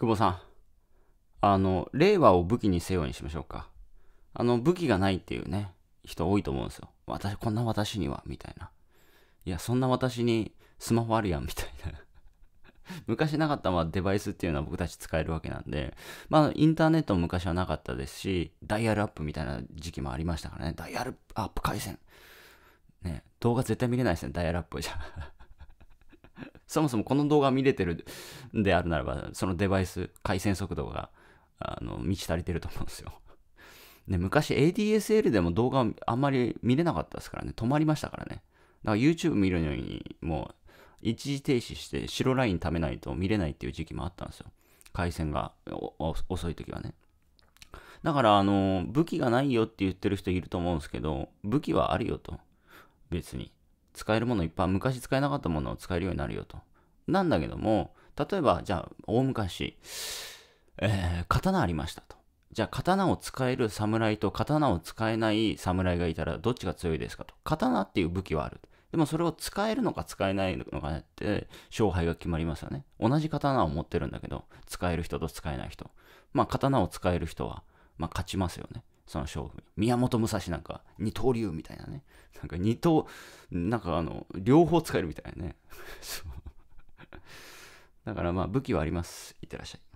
久保さん、あの、令和を武器にせようにしましょうか。あの、武器がないっていうね、人多いと思うんですよ。私、こんな私には、みたいな。いや、そんな私にスマホあるやん、みたいな。昔なかったまあデバイスっていうのは僕たち使えるわけなんで、まあインターネットも昔はなかったですし、ダイヤルアップみたいな時期もありましたからね、ダイヤルアップ回線。ね、動画絶対見れないですね、ダイヤルアップじゃ。そもそもこの動画見れてるんであるならば、そのデバイス、回線速度が、あの、満ち足りてると思うんですよ。ね、昔 ADSL でも動画あんまり見れなかったですからね、止まりましたからね。だから YouTube 見るのに、もう、一時停止して白ライン貯めないと見れないっていう時期もあったんですよ。回線が遅い時はね。だから、あの、武器がないよって言ってる人いると思うんですけど、武器はあるよと。別に。使えるものいっぱい、昔使えなかったものを使えるようになるよと。なんだけども、例えば、じゃあ、大昔、えー、刀ありましたと。じゃあ、刀を使える侍と刀を使えない侍がいたら、どっちが強いですかと。刀っていう武器はある。でもそれを使えるのか使えないのかって、勝敗が決まりますよね。同じ刀を持ってるんだけど、使える人と使えない人。まあ、刀を使える人は、まあ、勝ちますよね。その勝負。宮本武蔵なんか、二刀流みたいなね。なんか二刀、なんかあの、両方使えるみたいなね。そだからまあ武器はあります。いってらっしゃい。